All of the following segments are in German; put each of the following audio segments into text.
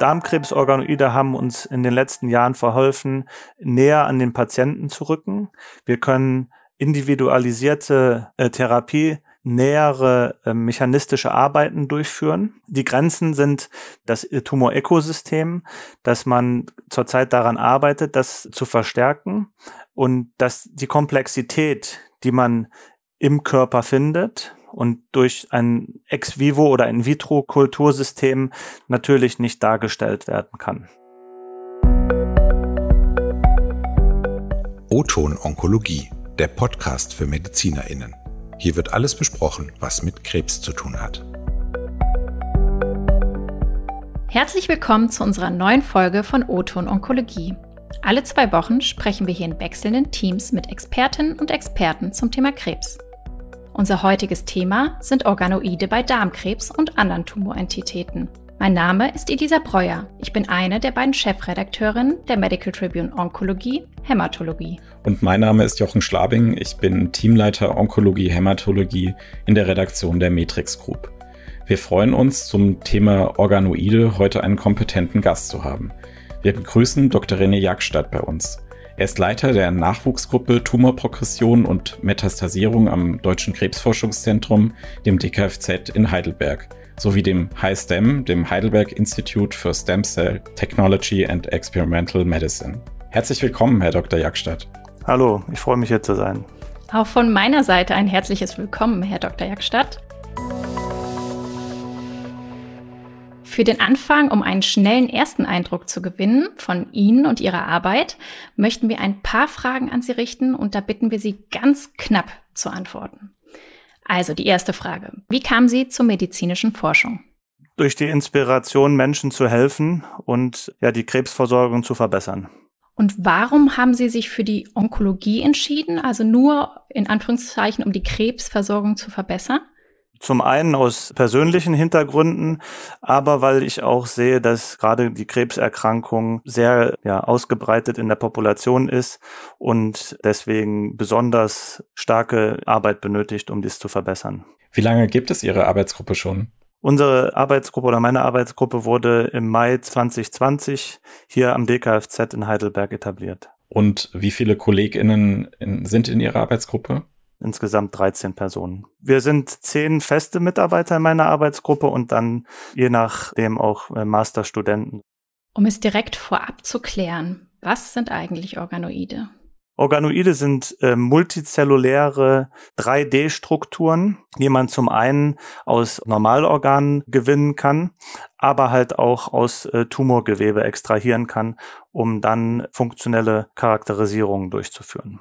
Darmkrebsorganoide haben uns in den letzten Jahren verholfen, näher an den Patienten zu rücken. Wir können individualisierte äh, Therapie nähere äh, mechanistische Arbeiten durchführen. Die Grenzen sind das äh, Tumorökosystem, dass man zurzeit daran arbeitet, das zu verstärken und dass die Komplexität, die man im Körper findet und durch ein Ex-vivo oder in vitro Kultursystem natürlich nicht dargestellt werden kann. Oton Onkologie, der Podcast für Medizinerinnen. Hier wird alles besprochen, was mit Krebs zu tun hat. Herzlich willkommen zu unserer neuen Folge von Oton Onkologie. Alle zwei Wochen sprechen wir hier in wechselnden Teams mit Expertinnen und Experten zum Thema Krebs. Unser heutiges Thema sind Organoide bei Darmkrebs und anderen Tumorentitäten. Mein Name ist Elisa Breuer. Ich bin eine der beiden Chefredakteurinnen der Medical Tribune Onkologie, Hämatologie. Und mein Name ist Jochen Schlabing. Ich bin Teamleiter Onkologie, Hämatologie in der Redaktion der Matrix Group. Wir freuen uns, zum Thema Organoide heute einen kompetenten Gast zu haben. Wir begrüßen Dr. René Jagstadt bei uns. Er ist Leiter der Nachwuchsgruppe Tumorprogression und Metastasierung am Deutschen Krebsforschungszentrum, dem DKFZ in Heidelberg, sowie dem HSTEM, dem Heidelberg Institute for Stem Cell Technology and Experimental Medicine. Herzlich willkommen, Herr Dr. Jagstadt. Hallo, ich freue mich hier zu sein. Auch von meiner Seite ein herzliches Willkommen, Herr Dr. Jagstadt. Für den Anfang, um einen schnellen ersten Eindruck zu gewinnen von Ihnen und Ihrer Arbeit, möchten wir ein paar Fragen an Sie richten und da bitten wir Sie ganz knapp zu antworten. Also die erste Frage. Wie kamen Sie zur medizinischen Forschung? Durch die Inspiration, Menschen zu helfen und ja, die Krebsversorgung zu verbessern. Und warum haben Sie sich für die Onkologie entschieden, also nur in Anführungszeichen, um die Krebsversorgung zu verbessern? Zum einen aus persönlichen Hintergründen, aber weil ich auch sehe, dass gerade die Krebserkrankung sehr ja, ausgebreitet in der Population ist und deswegen besonders starke Arbeit benötigt, um dies zu verbessern. Wie lange gibt es Ihre Arbeitsgruppe schon? Unsere Arbeitsgruppe oder meine Arbeitsgruppe wurde im Mai 2020 hier am DKFZ in Heidelberg etabliert. Und wie viele KollegInnen sind in Ihrer Arbeitsgruppe? insgesamt 13 Personen. Wir sind zehn feste Mitarbeiter in meiner Arbeitsgruppe und dann je nachdem auch äh, Masterstudenten. Um es direkt vorab zu klären, was sind eigentlich Organoide? Organoide sind äh, multizelluläre 3D-Strukturen, die man zum einen aus Normalorganen gewinnen kann, aber halt auch aus äh, Tumorgewebe extrahieren kann, um dann funktionelle Charakterisierungen durchzuführen.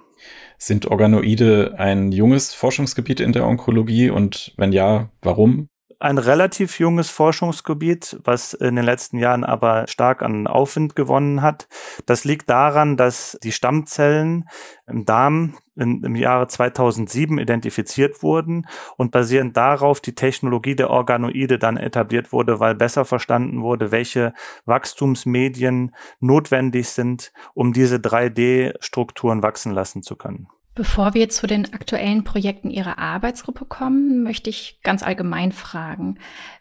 Sind Organoide ein junges Forschungsgebiet in der Onkologie und wenn ja, warum? ein relativ junges Forschungsgebiet, was in den letzten Jahren aber stark an Aufwind gewonnen hat. Das liegt daran, dass die Stammzellen im Darm im Jahre 2007 identifiziert wurden und basierend darauf die Technologie der Organoide dann etabliert wurde, weil besser verstanden wurde, welche Wachstumsmedien notwendig sind, um diese 3D-Strukturen wachsen lassen zu können. Bevor wir zu den aktuellen Projekten Ihrer Arbeitsgruppe kommen, möchte ich ganz allgemein fragen,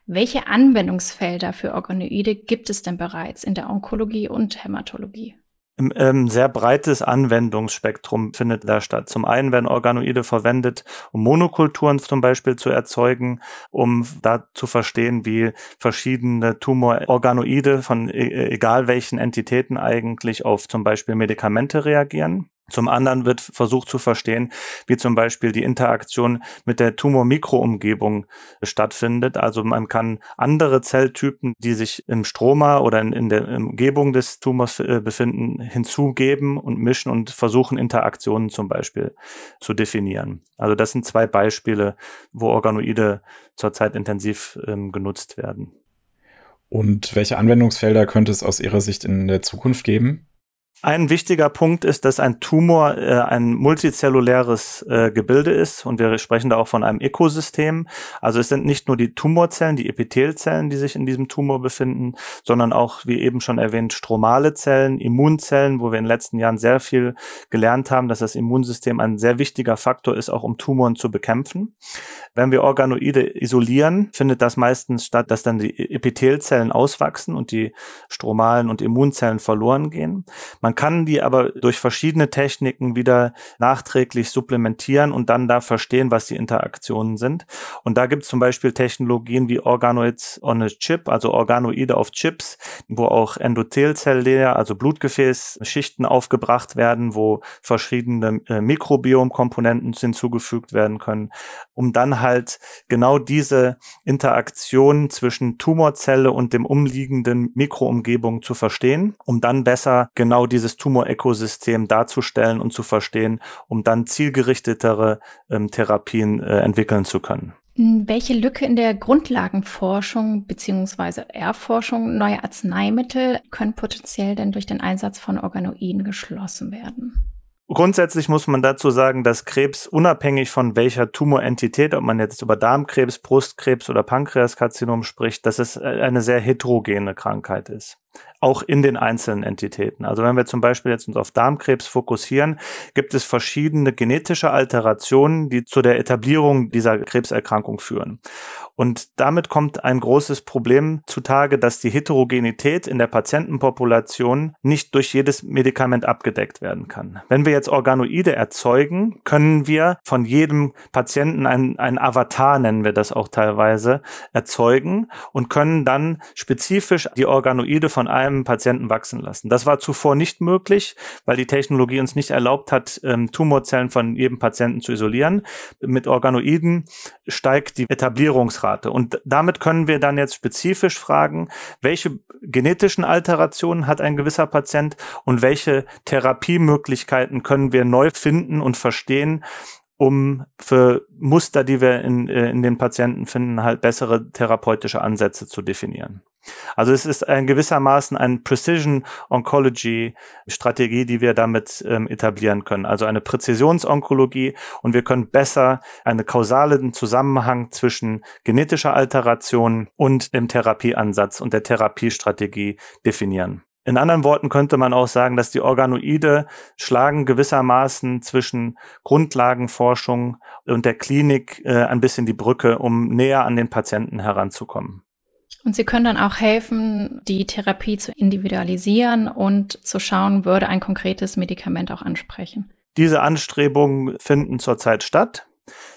welche Anwendungsfelder für Organoide gibt es denn bereits in der Onkologie und Hämatologie? Ein ähm, sehr breites Anwendungsspektrum findet da statt. Zum einen werden Organoide verwendet, um Monokulturen zum Beispiel zu erzeugen, um da zu verstehen, wie verschiedene Tumororganoide von e, e, egal welchen Entitäten eigentlich auf zum Beispiel Medikamente reagieren. Zum anderen wird versucht zu verstehen, wie zum Beispiel die Interaktion mit der Tumormikroumgebung stattfindet. Also man kann andere Zelltypen, die sich im Stroma oder in, in der Umgebung des Tumors äh, befinden, hinzugeben und mischen und versuchen, Interaktionen zum Beispiel zu definieren. Also das sind zwei Beispiele, wo Organoide zurzeit intensiv ähm, genutzt werden. Und welche Anwendungsfelder könnte es aus Ihrer Sicht in der Zukunft geben? Ein wichtiger Punkt ist, dass ein Tumor äh, ein multizelluläres äh, Gebilde ist und wir sprechen da auch von einem Ökosystem. Also es sind nicht nur die Tumorzellen, die Epithelzellen, die sich in diesem Tumor befinden, sondern auch, wie eben schon erwähnt, stromale Zellen, Immunzellen, wo wir in den letzten Jahren sehr viel gelernt haben, dass das Immunsystem ein sehr wichtiger Faktor ist, auch um Tumoren zu bekämpfen. Wenn wir Organoide isolieren, findet das meistens statt, dass dann die Epithelzellen auswachsen und die stromalen und Immunzellen verloren gehen. Man man kann die aber durch verschiedene Techniken wieder nachträglich supplementieren und dann da verstehen, was die Interaktionen sind. Und da gibt es zum Beispiel Technologien wie Organoids on a Chip, also Organoide auf Chips, wo auch Endothelzellleer, also Blutgefäßschichten aufgebracht werden, wo verschiedene äh, Mikrobiomkomponenten hinzugefügt werden können, um dann halt genau diese Interaktion zwischen Tumorzelle und dem umliegenden Mikroumgebung zu verstehen, um dann besser genau diese dieses Tumorökosystem darzustellen und zu verstehen, um dann zielgerichtetere ähm, Therapien äh, entwickeln zu können. Hm, welche Lücke in der Grundlagenforschung bzw. Erforschung neuer Arzneimittel können potenziell denn durch den Einsatz von Organoiden geschlossen werden? Grundsätzlich muss man dazu sagen, dass Krebs unabhängig von welcher Tumorentität, ob man jetzt über Darmkrebs, Brustkrebs oder Pankreaskarzinom spricht, dass es äh, eine sehr heterogene Krankheit ist. Auch in den einzelnen Entitäten. Also wenn wir zum Beispiel jetzt uns auf Darmkrebs fokussieren, gibt es verschiedene genetische Alterationen, die zu der Etablierung dieser Krebserkrankung führen. Und damit kommt ein großes Problem zutage, dass die Heterogenität in der Patientenpopulation nicht durch jedes Medikament abgedeckt werden kann. Wenn wir jetzt Organoide erzeugen, können wir von jedem Patienten einen Avatar, nennen wir das auch teilweise, erzeugen und können dann spezifisch die Organoide von einem Patienten wachsen lassen. Das war zuvor nicht möglich, weil die Technologie uns nicht erlaubt hat, ähm, Tumorzellen von jedem Patienten zu isolieren. Mit Organoiden steigt die Etablierungsrate Phosphatphosphate. Und damit können wir dann jetzt spezifisch fragen, welche genetischen Alterationen hat ein gewisser Patient und welche Therapiemöglichkeiten können wir neu finden und verstehen, um für Muster, die wir in, äh, in den Patienten finden, halt bessere therapeutische Ansätze zu definieren. Also es ist ein gewissermaßen eine Precision Oncology Strategie, die wir damit ähm, etablieren können. Also eine Präzisionsonkologie und wir können besser einen kausalen Zusammenhang zwischen genetischer Alteration und dem Therapieansatz und der Therapiestrategie definieren. In anderen Worten könnte man auch sagen, dass die Organoide schlagen gewissermaßen zwischen Grundlagenforschung und der Klinik äh, ein bisschen die Brücke, um näher an den Patienten heranzukommen. Und sie können dann auch helfen, die Therapie zu individualisieren und zu schauen, würde ein konkretes Medikament auch ansprechen. Diese Anstrebungen finden zurzeit statt.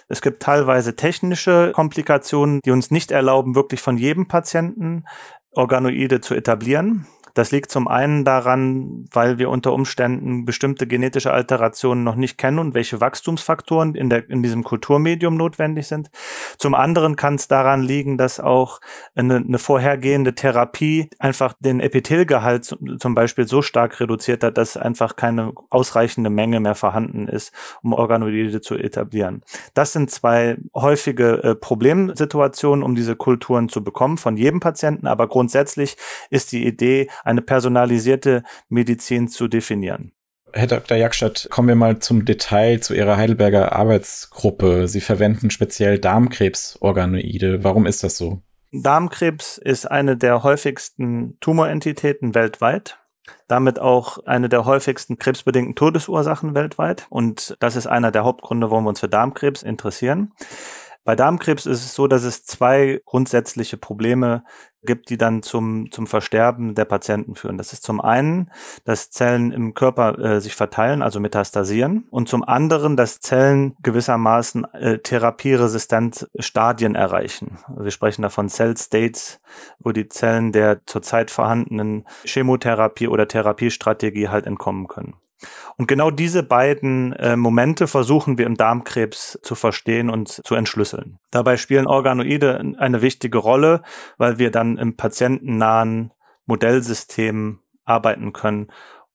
Es gibt teilweise technische Komplikationen, die uns nicht erlauben, wirklich von jedem Patienten Organoide zu etablieren. Das liegt zum einen daran, weil wir unter Umständen bestimmte genetische Alterationen noch nicht kennen und welche Wachstumsfaktoren in, der, in diesem Kulturmedium notwendig sind. Zum anderen kann es daran liegen, dass auch eine, eine vorhergehende Therapie einfach den Epithelgehalt zum Beispiel so stark reduziert hat, dass einfach keine ausreichende Menge mehr vorhanden ist, um Organoide zu etablieren. Das sind zwei häufige äh, Problemsituationen, um diese Kulturen zu bekommen von jedem Patienten. Aber grundsätzlich ist die Idee, eine personalisierte Medizin zu definieren. Herr Dr. Jagstadt, kommen wir mal zum Detail zu Ihrer Heidelberger Arbeitsgruppe. Sie verwenden speziell Darmkrebsorganoide. Warum ist das so? Darmkrebs ist eine der häufigsten Tumorentitäten weltweit damit auch eine der häufigsten krebsbedingten Todesursachen weltweit. Und das ist einer der Hauptgründe, warum wir uns für Darmkrebs interessieren. Bei Darmkrebs ist es so, dass es zwei grundsätzliche Probleme gibt, die dann zum, zum Versterben der Patienten führen. Das ist zum einen, dass Zellen im Körper äh, sich verteilen, also metastasieren, und zum anderen, dass Zellen gewissermaßen äh, therapieresistent Stadien erreichen. Also wir sprechen davon Cell States, wo die Zellen der zurzeit vorhandenen Chemotherapie oder Therapiestrategie halt entkommen können. Und genau diese beiden äh, Momente versuchen wir im Darmkrebs zu verstehen und zu entschlüsseln. Dabei spielen Organoide eine wichtige Rolle, weil wir dann im patientennahen Modellsystem arbeiten können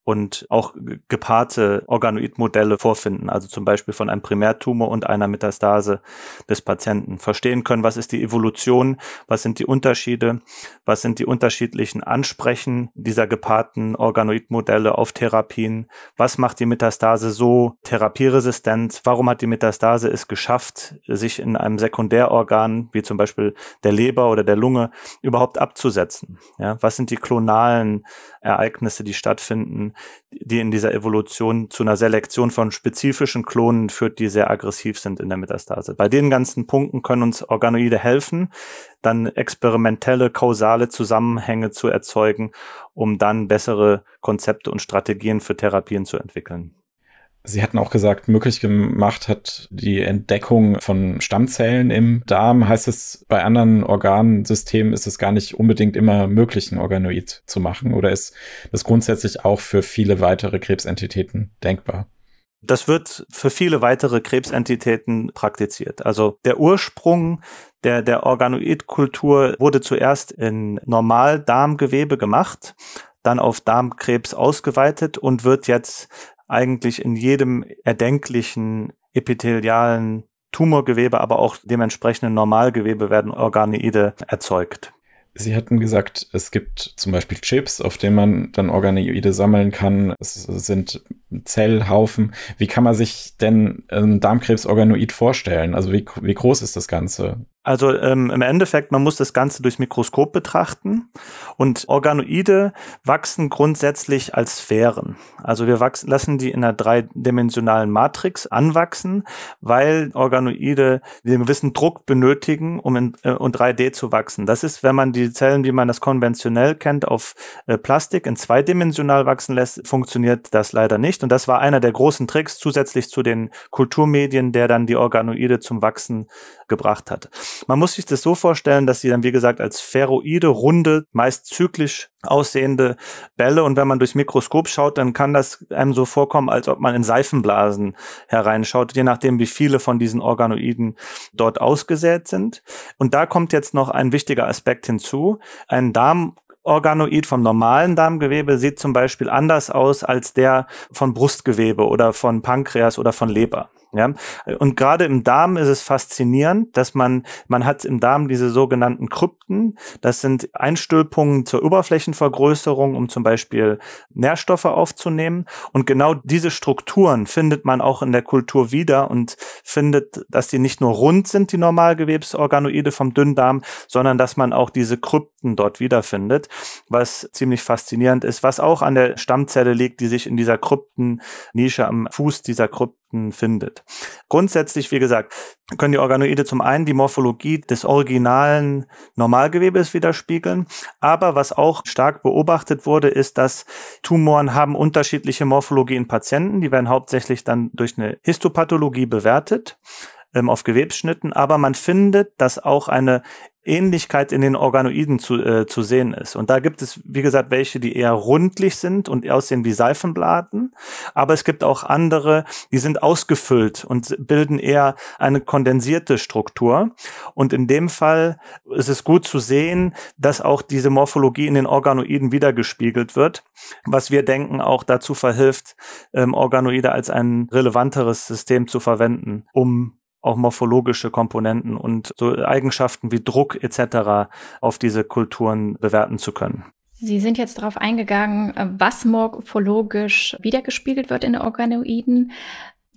und auch gepaarte Organoidmodelle vorfinden, also zum Beispiel von einem Primärtumor und einer Metastase des Patienten. Verstehen können, was ist die Evolution, was sind die Unterschiede, was sind die unterschiedlichen Ansprechen dieser gepaarten Organoidmodelle auf Therapien, was macht die Metastase so therapieresistent, warum hat die Metastase es geschafft, sich in einem Sekundärorgan, wie zum Beispiel der Leber oder der Lunge, überhaupt abzusetzen. Ja, was sind die klonalen Ereignisse, die stattfinden? die in dieser Evolution zu einer Selektion von spezifischen Klonen führt, die sehr aggressiv sind in der Metastase. Bei den ganzen Punkten können uns Organoide helfen, dann experimentelle, kausale Zusammenhänge zu erzeugen, um dann bessere Konzepte und Strategien für Therapien zu entwickeln. Sie hatten auch gesagt, möglich gemacht hat die Entdeckung von Stammzellen im Darm. Heißt es, bei anderen Organsystemen ist es gar nicht unbedingt immer möglich, ein Organoid zu machen? Oder ist das grundsätzlich auch für viele weitere Krebsentitäten denkbar? Das wird für viele weitere Krebsentitäten praktiziert. Also der Ursprung der, der Organoidkultur wurde zuerst in Normaldarmgewebe gemacht dann auf Darmkrebs ausgeweitet und wird jetzt eigentlich in jedem erdenklichen epithelialen Tumorgewebe, aber auch dementsprechenden Normalgewebe werden Organoide erzeugt. Sie hatten gesagt, es gibt zum Beispiel Chips, auf denen man dann Organoide sammeln kann. Es sind Zellhaufen. Wie kann man sich denn ein Darmkrebsorganoid vorstellen? Also wie, wie groß ist das Ganze? Also ähm, im Endeffekt, man muss das Ganze durchs Mikroskop betrachten. Und Organoide wachsen grundsätzlich als Sphären. Also wir wachsen, lassen die in einer dreidimensionalen Matrix anwachsen, weil Organoide den gewissen Druck benötigen, um in äh, um 3D zu wachsen. Das ist, wenn man die Zellen, wie man das konventionell kennt, auf äh, Plastik in zweidimensional wachsen lässt, funktioniert das leider nicht. Licht. Und das war einer der großen Tricks zusätzlich zu den Kulturmedien, der dann die Organoide zum Wachsen gebracht hat. Man muss sich das so vorstellen, dass sie dann, wie gesagt, als Ferroide, runde, meist zyklisch aussehende Bälle. Und wenn man durchs Mikroskop schaut, dann kann das einem so vorkommen, als ob man in Seifenblasen hereinschaut, je nachdem, wie viele von diesen Organoiden dort ausgesät sind. Und da kommt jetzt noch ein wichtiger Aspekt hinzu. Ein Darm Organoid vom normalen Darmgewebe sieht zum Beispiel anders aus als der von Brustgewebe oder von Pankreas oder von Leber. Ja? Und gerade im Darm ist es faszinierend, dass man, man hat im Darm diese sogenannten Krypten. Das sind Einstülpungen zur Oberflächenvergrößerung, um zum Beispiel Nährstoffe aufzunehmen. Und genau diese Strukturen findet man auch in der Kultur wieder und findet, dass die nicht nur rund sind, die Normalgewebsorganoide vom Dünndarm, sondern dass man auch diese Krypten dort wiederfindet, was ziemlich faszinierend ist, was auch an der Stammzelle liegt, die sich in dieser Kryptennische am Fuß dieser Krypten Insekten findet. Grundsätzlich, wie gesagt, können die Organoide zum einen die Morphologie des originalen Normalgewebes widerspiegeln, aber was auch stark beobachtet wurde, ist, dass Tumoren haben unterschiedliche Morphologie in Patienten, die werden hauptsächlich dann durch eine Histopathologie bewertet ähm, auf Gewebsschnitten, aber man findet, dass auch eine Ähnlichkeit in den Organoiden zu, äh, zu sehen ist. Und da gibt es, wie gesagt, welche, die eher rundlich sind und aussehen wie Seifenblaten, Aber es gibt auch andere, die sind ausgefüllt und bilden eher eine kondensierte Struktur. Und in dem Fall ist es gut zu sehen, dass auch diese Morphologie in den Organoiden wiedergespiegelt wird, was wir denken auch dazu verhilft, ähm, Organoide als ein relevanteres System zu verwenden, um auch morphologische Komponenten und so Eigenschaften wie Druck etc. auf diese Kulturen bewerten zu können. Sie sind jetzt darauf eingegangen, äh, was morphologisch wiedergespiegelt wird in den Organoiden.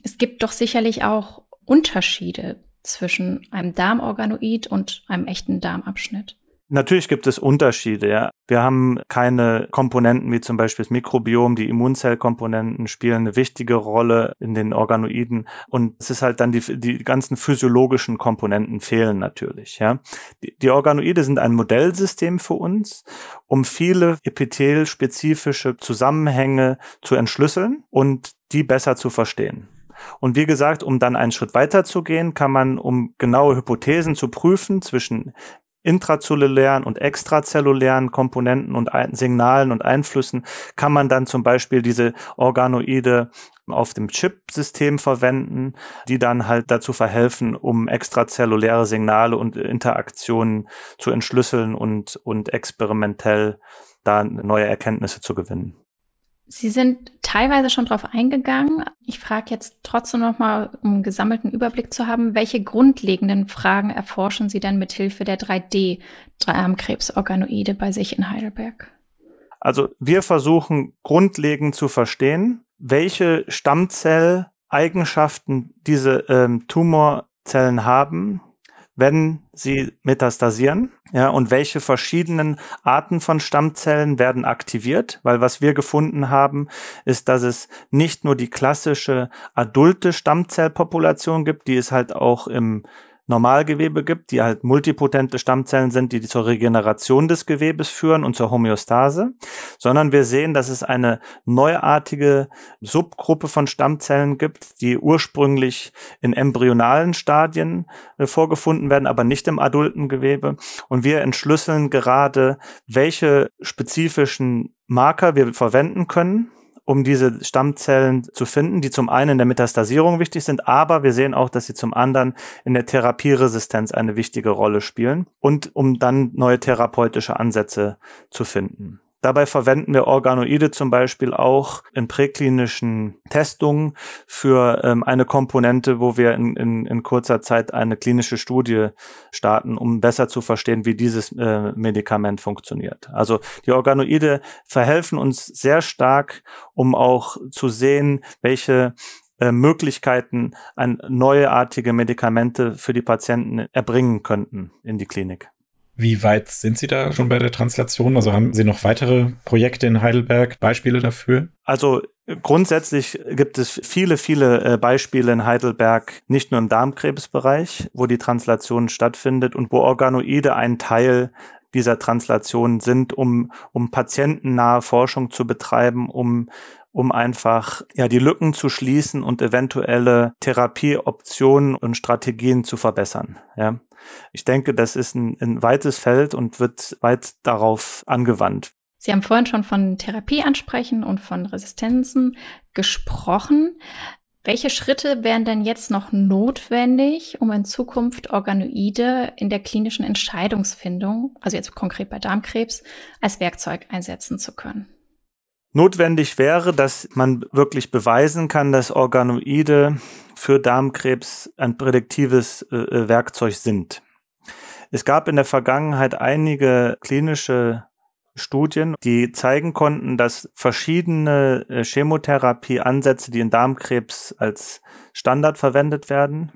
Es gibt doch sicherlich auch Unterschiede zwischen einem Darmorganoid und einem echten Darmabschnitt. Natürlich gibt es Unterschiede. Ja. Wir haben keine Komponenten wie zum Beispiel das Mikrobiom, die Immunzellkomponenten spielen eine wichtige Rolle in den Organoiden und es ist halt dann die, die ganzen physiologischen Komponenten fehlen natürlich. Ja. Die, die Organoide sind ein Modellsystem für uns, um viele epithelspezifische Zusammenhänge zu entschlüsseln und die besser zu verstehen. Und wie gesagt, um dann einen Schritt weiter zu gehen, kann man, um genaue Hypothesen zu prüfen zwischen intrazellulären und extrazellulären Komponenten und Signalen und Einflüssen kann man dann zum Beispiel diese Organoide auf dem Chip-System verwenden, die dann halt dazu verhelfen, um extrazelluläre Signale und Interaktionen zu entschlüsseln und, und experimentell da neue Erkenntnisse zu gewinnen. Sie sind teilweise schon darauf eingegangen. Ich frage jetzt trotzdem nochmal, um einen gesammelten Überblick zu haben, welche grundlegenden Fragen erforschen Sie denn mithilfe der 3D-Krebsorganoide bei sich in Heidelberg? Also wir versuchen grundlegend zu verstehen, welche Stammzelleigenschaften diese ähm, Tumorzellen haben, wenn sie metastasieren? Ja, und welche verschiedenen Arten von Stammzellen werden aktiviert? Weil was wir gefunden haben, ist, dass es nicht nur die klassische adulte Stammzellpopulation gibt, die es halt auch im Normalgewebe gibt, die halt multipotente Stammzellen sind, die zur Regeneration des Gewebes führen und zur Homöostase, sondern wir sehen, dass es eine neuartige Subgruppe von Stammzellen gibt, die ursprünglich in embryonalen Stadien äh, vorgefunden werden, aber nicht im adulten Gewebe. Und wir entschlüsseln gerade, welche spezifischen Marker wir verwenden können, um diese Stammzellen zu finden, die zum einen in der Metastasierung wichtig sind, aber wir sehen auch, dass sie zum anderen in der Therapieresistenz eine wichtige Rolle spielen und um dann neue therapeutische Ansätze zu finden. Dabei verwenden wir Organoide zum Beispiel auch in präklinischen Testungen für ähm, eine Komponente, wo wir in, in, in, kurzer Zeit eine klinische Studie starten, um besser zu verstehen, wie dieses äh, Medikament funktioniert. Also die Organoide verhelfen uns sehr stark, um auch zu sehen, welche äh, Möglichkeiten ein neuartige Medikamente für die Patienten erbringen könnten in die Klinik. Wie weit sind Sie da schon bei der Translation? Also haben Sie noch weitere Projekte in Heidelberg, Beispiele dafür? Also äh, grundsätzlich gibt es viele, viele äh, Beispiele in Heidelberg, nicht nur im Darmkrebsbereich, wo die Translation stattfindet und wo Organoide ein Teil dieser Translation sind, um, um patientennahe Forschung zu betreiben, um um einfach ja die Lücken zu schließen und eventuelle Therapieoptionen und Strategien zu verbessern. Ja. Ich denke, das ist ein, ein weites Feld und wird weit darauf angewandt. Sie haben vorhin schon von Therapie ansprechen und von Resistenzen gesprochen. Welche Schritte wären denn jetzt noch notwendig, um in Zukunft Organoide in der klinischen Entscheidungsfindung, also jetzt konkret bei Darmkrebs, als Werkzeug einsetzen zu können? Notwendig wäre, dass man wirklich beweisen kann, dass Organoide für Darmkrebs ein prädiktives äh, äh, Werkzeug sind. Es gab in der Vergangenheit einige klinische Studien, die zeigen konnten, dass verschiedene äh, Chemotherapieansätze, die in Darmkrebs als Standard verwendet werden,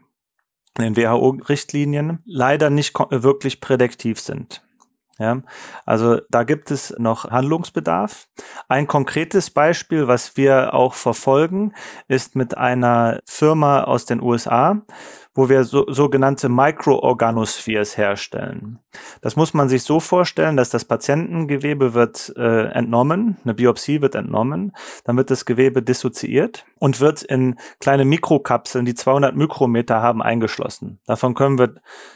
in WHO-Richtlinien, leider nicht wirklich prädiktiv sind. Ja, also da gibt es noch Handlungsbedarf. Ein konkretes Beispiel, was wir auch verfolgen, ist mit einer Firma aus den USA, wo wir so, sogenannte Microorganospheres herstellen. Das muss man sich so vorstellen, dass das Patientengewebe wird äh, entnommen, eine Biopsie wird entnommen, dann wird das Gewebe dissoziiert und wird in kleine Mikrokapseln, die 200 Mikrometer haben, eingeschlossen. Davon können wir,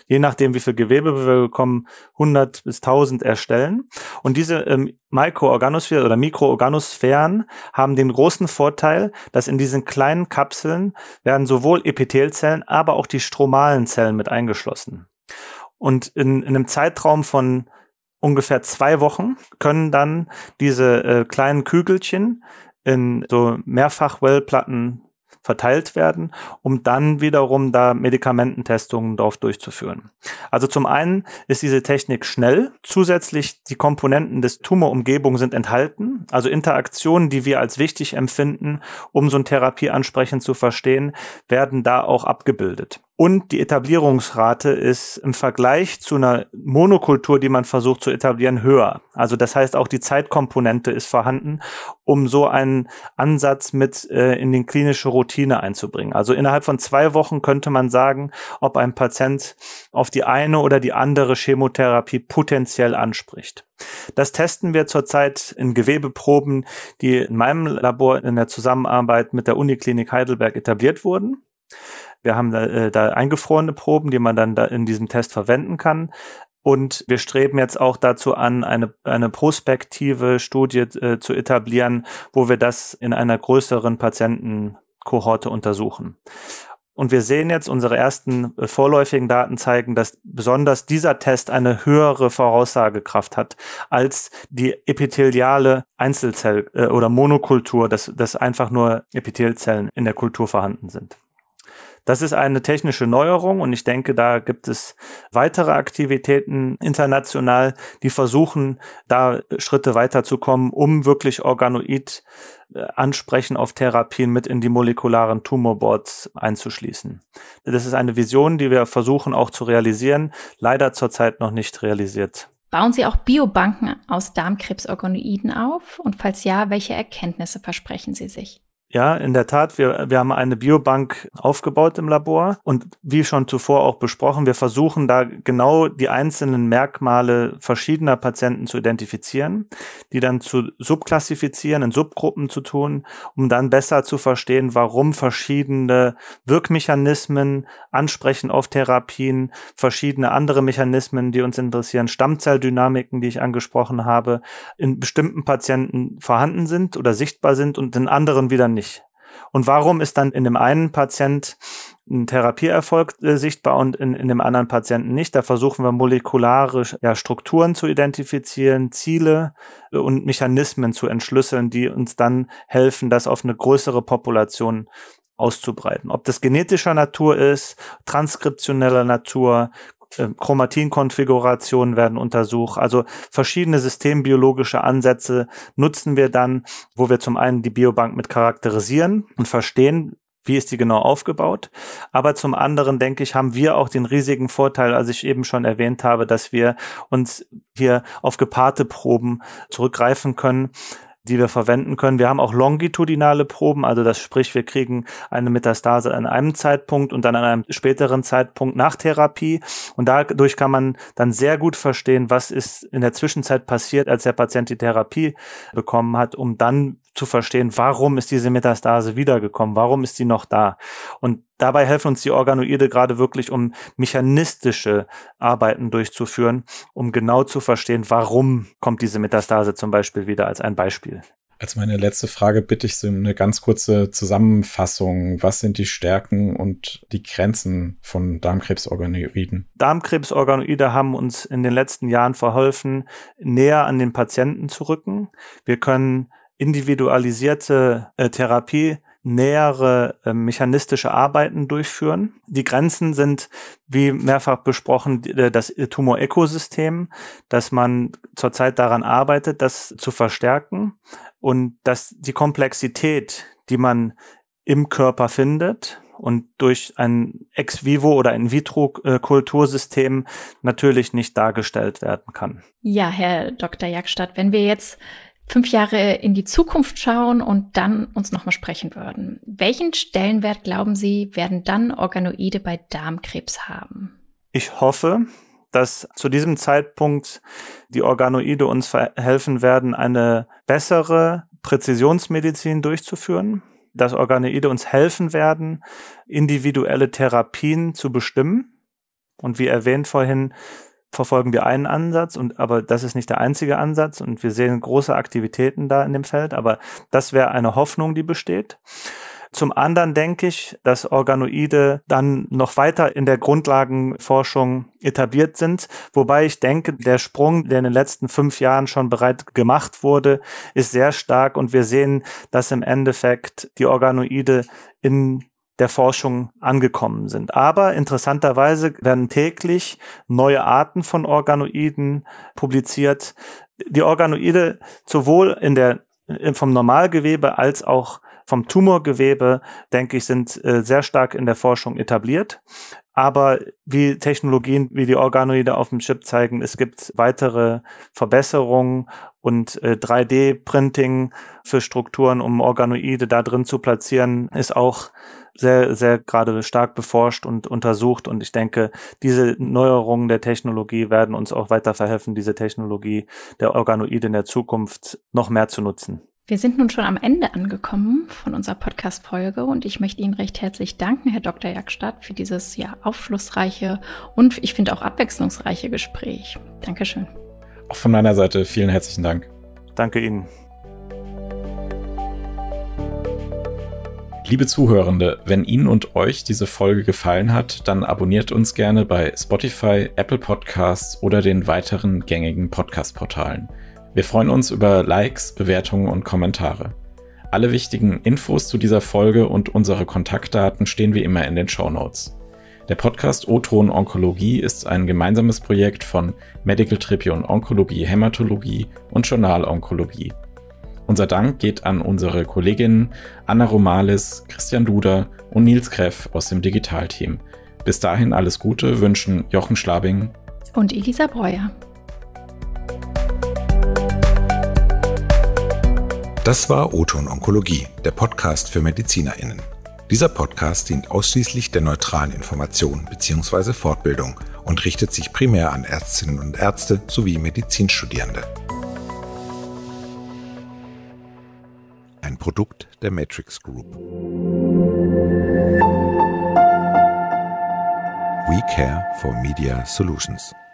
je nachdem wie viel Gewebe wir bekommen, 100 bis 1000 erstellen. Und diese ähm, Mikroorganosphären oder Mikroorganosphären haben den großen Vorteil, dass in diesen kleinen Kapseln werden sowohl Epithelzellen, aber auch die stromalen Zellen mit eingeschlossen. Und in, in einem Zeitraum von ungefähr zwei Wochen können dann diese äh, kleinen Kügelchen in so Mehrfachwellplatten verteilt werden, um dann wiederum da Medikamententestungen drauf durchzuführen. Also zum einen ist diese Technik schnell. Zusätzlich die Komponenten des Tumorumgebung sind enthalten, also Interaktionen, die wir als wichtig empfinden, um so ein Therapieansprechen zu verstehen, werden da auch abgebildet. Und die Etablierungsrate ist im Vergleich zu einer Monokultur, die man versucht zu etablieren, höher. Also das heißt, auch die Zeitkomponente ist vorhanden, um so einen Ansatz mit äh, in die klinische Routine einzubringen. Also innerhalb von zwei Wochen könnte man sagen, ob ein Patient auf die eine oder die andere Chemotherapie potenziell anspricht. Das testen wir zurzeit in Gewebeproben, die in meinem Labor in der Zusammenarbeit mit der Uniklinik Heidelberg etabliert wurden. Wir haben da, äh, da eingefrorene Proben, die man dann da in diesem Test verwenden kann. Und wir streben jetzt auch dazu an, eine, eine prospektive Studie äh, zu etablieren, wo wir das in einer größeren Patientenkohorte untersuchen. Und wir sehen jetzt, unsere ersten äh, vorläufigen Daten zeigen, dass besonders dieser Test eine höhere Voraussagekraft hat als die epitheliale Einzelzell- äh, oder Monokultur, dass, dass einfach nur Epithelzellen in der Kultur vorhanden sind. Das ist eine technische Neuerung und ich denke, da gibt es weitere Aktivitäten international, die versuchen, da Schritte weiterzukommen, um wirklich Organoid äh, Ansprechen auf Therapien mit in die molekularen Tumorboards einzuschließen. Das ist eine Vision, die wir versuchen auch zu realisieren, leider zurzeit noch nicht realisiert. Bauen Sie auch Biobanken aus Darmkrebsorganoiden auf? Und falls ja, welche Erkenntnisse versprechen Sie sich? Ja, in der Tat, wir, wir haben eine Biobank aufgebaut im Labor und wie schon zuvor auch besprochen, wir versuchen da genau die einzelnen Merkmale verschiedener Patienten zu identifizieren, die dann zu subklassifizieren, in Subgruppen zu tun, um dann besser zu verstehen, warum verschiedene Wirkmechanismen ansprechen auf Therapien, verschiedene andere Mechanismen, die uns interessieren, Stammzelldynamiken, die ich angesprochen habe, in bestimmten Patienten vorhanden sind oder sichtbar sind und in anderen wieder nicht nicht? Und warum ist dann in dem einen Patient ein Therapieerfolg äh, sichtbar und in, in dem anderen Patienten nicht? Da versuchen wir molekulare ja, Strukturen zu identifizieren, Ziele äh, und Mechanismen zu entschlüsseln, die uns dann helfen, das auf eine größere Population auszubreiten. Ob das genetischer Natur ist, transkriptioneller Natur, ähm, Chromatin-Konfigurationen werden untersucht. Also verschiedene systembiologische Ansätze nutzen wir dann, wo wir zum einen die Biobank mit charakterisieren und verstehen, wie ist die genau aufgebaut. Aber zum anderen, denke ich, haben wir auch den riesigen Vorteil, als ich eben schon erwähnt habe, dass wir uns hier auf gepaarte Proben zurückgreifen können, die wir verwenden können. Wir haben auch longitudinale Proben, also das sprich, wir kriegen eine Metastase an einem Zeitpunkt und dann an einem späteren Zeitpunkt nach Therapie. Und dadurch kann man dann sehr gut verstehen, was ist in der Zwischenzeit passiert, als der Patient die Therapie bekommen hat, um dann zu verstehen, warum ist diese Metastase wiedergekommen, warum ist sie noch da. Und dabei helfen uns die Organoide gerade wirklich, um mechanistische Arbeiten durchzuführen, um genau zu verstehen, warum kommt diese Metastase zum Beispiel wieder als ein Beispiel. Als meine letzte Frage bitte ich Sie um eine ganz kurze Zusammenfassung. Was sind die Stärken und die Grenzen von Darmkrebsorganoiden? Darmkrebsorganoide haben uns in den letzten Jahren verholfen, näher an den Patienten zu rücken. Wir können individualisierte äh, Therapie nähere äh, mechanistische Arbeiten durchführen. Die Grenzen sind, wie mehrfach besprochen, äh, das tumor dass man zurzeit daran arbeitet, das zu verstärken und dass die Komplexität, die man im Körper findet und durch ein Ex-vivo oder in vitro äh, Kultursystem natürlich nicht dargestellt werden kann. Ja, Herr Dr. Jagstadt, wenn wir jetzt fünf Jahre in die Zukunft schauen und dann uns nochmal sprechen würden. Welchen Stellenwert, glauben Sie, werden dann Organoide bei Darmkrebs haben? Ich hoffe, dass zu diesem Zeitpunkt die Organoide uns helfen werden, eine bessere Präzisionsmedizin durchzuführen, dass Organoide uns helfen werden, individuelle Therapien zu bestimmen. Und wie erwähnt vorhin, verfolgen wir einen Ansatz und aber das ist nicht der einzige Ansatz und wir sehen große Aktivitäten da in dem Feld, aber das wäre eine Hoffnung, die besteht. Zum anderen denke ich, dass Organoide dann noch weiter in der Grundlagenforschung etabliert sind. Wobei ich denke, der Sprung, der in den letzten fünf Jahren schon bereits gemacht wurde, ist sehr stark und wir sehen, dass im Endeffekt die Organoide in der Forschung angekommen sind. Aber interessanterweise werden täglich neue Arten von Organoiden publiziert. Die Organoide sowohl in der, äh, vom Normalgewebe als auch vom Tumorgewebe, denke ich, sind äh, sehr stark in der Forschung etabliert. Aber wie Technologien wie die Organoide auf dem Chip zeigen, es gibt weitere Verbesserungen und 3D-Printing äh, für Strukturen, um Organoide da drin zu platzieren, ist auch sehr, sehr gerade stark beforscht und untersucht. Und ich denke, diese Neuerungen der Technologie werden uns auch weiter verhelfen, diese Technologie der Organoide in der Zukunft noch mehr zu nutzen. Wir sind nun schon am Ende angekommen von unserer Podcast-Folge und ich möchte Ihnen recht herzlich danken, Herr Dr. Jagstadt, für dieses ja aufschlussreiche und ich finde auch abwechslungsreiche Gespräch. Dankeschön. Auch von meiner Seite vielen herzlichen Dank. Danke Ihnen. Liebe Zuhörende, wenn Ihnen und euch diese Folge gefallen hat, dann abonniert uns gerne bei Spotify, Apple Podcasts oder den weiteren gängigen Podcast-Portalen. Wir freuen uns über Likes, Bewertungen und Kommentare. Alle wichtigen Infos zu dieser Folge und unsere Kontaktdaten stehen wie immer in den Show Notes. Der Podcast O-Ton Onkologie ist ein gemeinsames Projekt von Medical Tribune Onkologie Hämatologie und Journal Onkologie. Unser Dank geht an unsere Kolleginnen Anna Romales, Christian Duder und Nils Kreff aus dem Digitalteam. Bis dahin alles Gute wünschen Jochen Schlabing und Elisa Breuer. Das war Oton Onkologie, der Podcast für MedizinerInnen. Dieser Podcast dient ausschließlich der neutralen Information bzw. Fortbildung und richtet sich primär an Ärztinnen und Ärzte sowie Medizinstudierende. ein Produkt der Matrix Group. We care for Media Solutions.